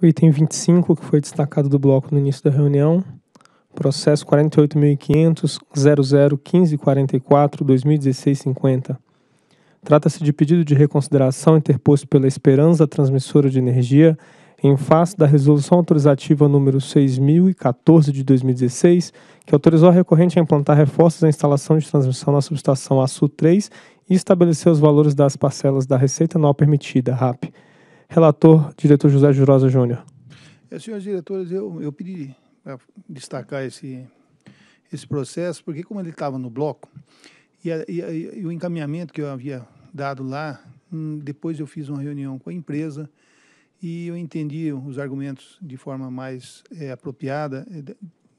O item 25, que foi destacado do bloco no início da reunião, processo 48.500.001544-2016-50. Trata-se de pedido de reconsideração interposto pela Esperança Transmissora de Energia em face da resolução autorizativa número 6014 de 2016, que autorizou a recorrente a implantar reforços à instalação de transmissão na subestação ASU 3 e estabeleceu os valores das parcelas da receita anual permitida, RAP. Relator, diretor José Jurosa Júnior. É, senhores diretores, eu, eu pedi para destacar esse, esse processo, porque como ele estava no bloco, e, a, e, a, e, o encaminhamento que eu havia dado lá, hum, depois eu fiz uma reunião com a empresa e eu entendi os argumentos de forma mais é, apropriada é,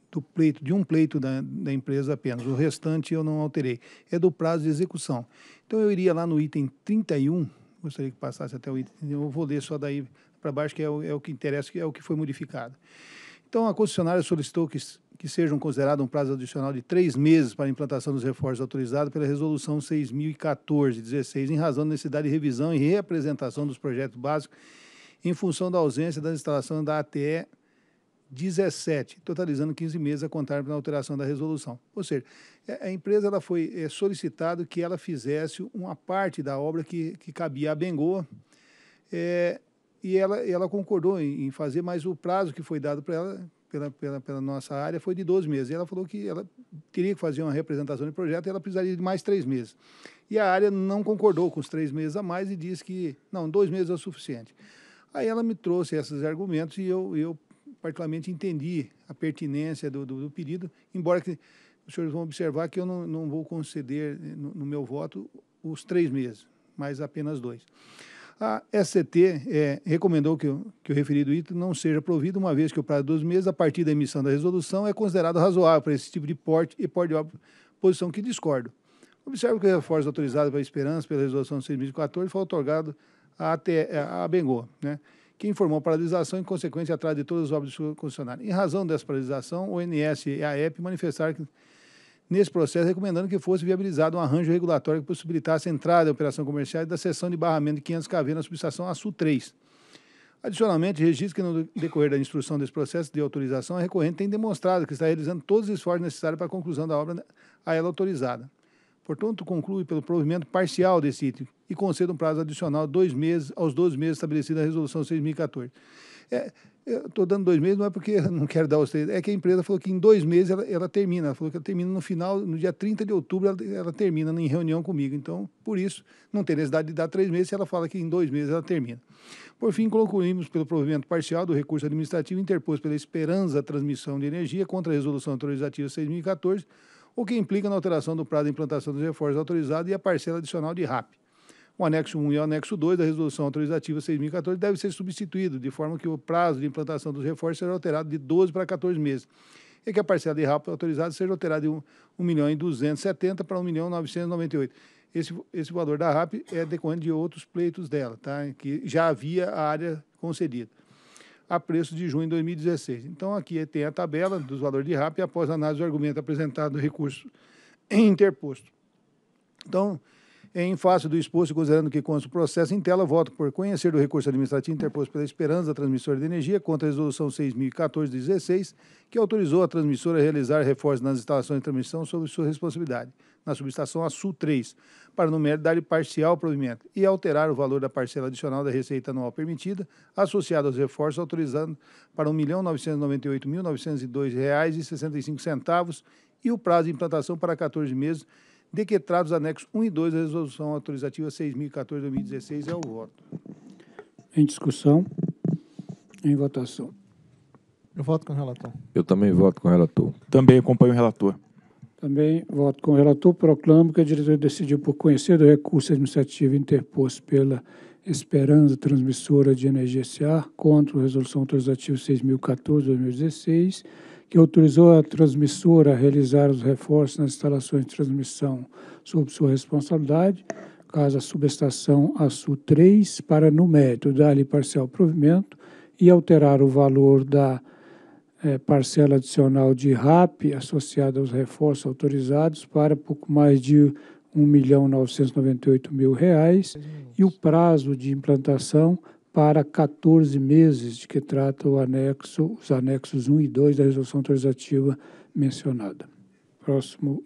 do pleito, de um pleito da, da empresa apenas. O restante eu não alterei. É do prazo de execução. Então eu iria lá no item 31 gostaria que passasse até o item, eu vou ler só daí para baixo, que é o, é o, que interessa, que é o que foi modificado. Então, a concessionária solicitou que, que sejam considerados um prazo adicional de três meses para a implantação dos reforços autorizados pela Resolução 6.014-16, em razão da necessidade de revisão e reapresentação dos projetos básicos em função da ausência da instalação da ATE 17, totalizando 15 meses a contar na alteração da resolução. Ou seja, é, a empresa ela foi é, solicitado que ela fizesse uma parte da obra que, que cabia à Bengoa, é, e ela, ela concordou em, em, fazer, mas o prazo que foi dado para ela, pela, pela, pela, nossa área, foi de 12 meses. E ela falou que ela teria que fazer uma representação de projeto e ela precisaria de mais três meses. E a área não concordou com os três meses a mais e disse que, não, dois meses é o suficiente. Aí ela me trouxe esses argumentos e eu, eu particularmente entendi a pertinência do, do, do pedido, embora que os senhores vão observar que eu não, não vou conceder eh, no, no, meu voto os três meses, mas apenas dois. A SCT é, eh, recomendou que, o, que o referido item não seja provido, uma vez que o prazo de 12 meses, a partir da emissão da resolução, é considerado razoável para esse tipo de porte e porte de obra, posição que discordo. Observo que o reforço autorizado pela Esperança pela resolução 6.014 foi otorgado à, a Bengoa. Né? que informou paralisação e consequência atrás de todas as obras do concessionário. Em razão dessa paralisação, o INS e a EP manifestaram que, nesse processo, recomendando que fosse viabilizado um arranjo regulatório que possibilitasse a entrada da operação comercial e da seção de barramento de 500 kV na subestação Açu 3. Adicionalmente, registro que, no decorrer da instrução desse processo de autorização, a recorrente tem demonstrado que está realizando todos os esforços necessários para a conclusão da obra a ela autorizada. Portanto, conclui pelo provimento parcial desse item e conceda um prazo adicional de dois meses aos 12 meses estabelecido na Resolução 6.014. É, estou dando dois meses, não é porque não quero dar os três, é que a empresa falou que em dois meses ela, ela termina. Ela falou que ela termina no final, no dia 30 de outubro, ela, ela, termina em reunião comigo. Então, por isso, não tem necessidade de dar três meses se ela fala que em dois meses ela termina. Por fim, concluímos pelo provimento parcial do recurso administrativo interposto pela Esperança Transmissão de Energia contra a Resolução Autorizativa 6014 o que implica na alteração do prazo de implantação dos reforços autorizados e a parcela adicional de RAP. O anexo 1 e o anexo 2 da resolução autorizativa 6014 deve ser substituído, de forma que o prazo de implantação dos reforços será alterado de 12 para 14 meses e que a parcela de RAP autorizada seja alterada de 1 milhão e 270 para 1 milhão 998. Esse, esse valor da RAP é decorrente de outros pleitos dela, tá? que já havia a área concedida a preço de junho de 2016. Então, aqui tem a tabela dos valores de RAP após análise do argumento apresentado do recurso interposto. Então, em face do exposto, considerando que consta o processo em tela, voto por conhecer do recurso administrativo interposto pela Esperança, transmissora de energia, contra a resolução 6014-16, que autorizou a transmissora a realizar reforços nas instalações de transmissão sob sua responsabilidade, na subestação Açu 3, para dar-lhe parcial provimento, e alterar o valor da parcela adicional da receita anual permitida, associada aos reforços, autorizando para R$ 1.998.902,65 e o prazo de implantação para 14 meses, Dequetrados anexos 1 e 2 da Resolução Autorizativa 6.014-2016. É o voto. Em discussão. Em votação. Eu voto com o relator. Eu também voto com o relator. Também acompanho o relator. Também voto com o relator. Proclamo que a diretora decidiu por conhecer do recurso administrativo interposto pela Esperança Transmissora de Energia S.A. contra a Resolução Autorizativa 6.014-2016 que autorizou a transmissora a realizar os reforços nas instalações de transmissão sob sua responsabilidade, caso a subestação ASU 3, para, no mérito, dar-lhe parcial provimento e alterar o valor da é, parcela adicional de RAP associada aos reforços autorizados para pouco mais de R$ 1.998.000 e o prazo de implantação para 14 meses, de que trata o anexo, os anexos 1 e 2 da resolução autorizativa mencionada. Próximo